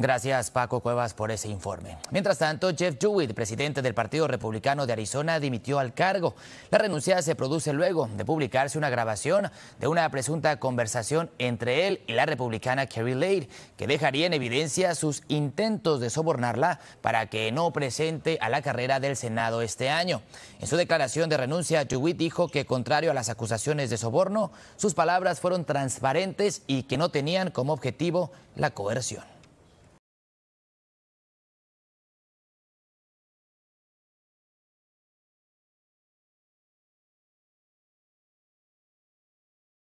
Gracias Paco Cuevas por ese informe. Mientras tanto, Jeff Jewitt, presidente del Partido Republicano de Arizona, dimitió al cargo. La renuncia se produce luego de publicarse una grabación de una presunta conversación entre él y la republicana Kerry Lade, que dejaría en evidencia sus intentos de sobornarla para que no presente a la carrera del Senado este año. En su declaración de renuncia, Jewitt dijo que contrario a las acusaciones de soborno, sus palabras fueron transparentes y que no tenían como objetivo la coerción.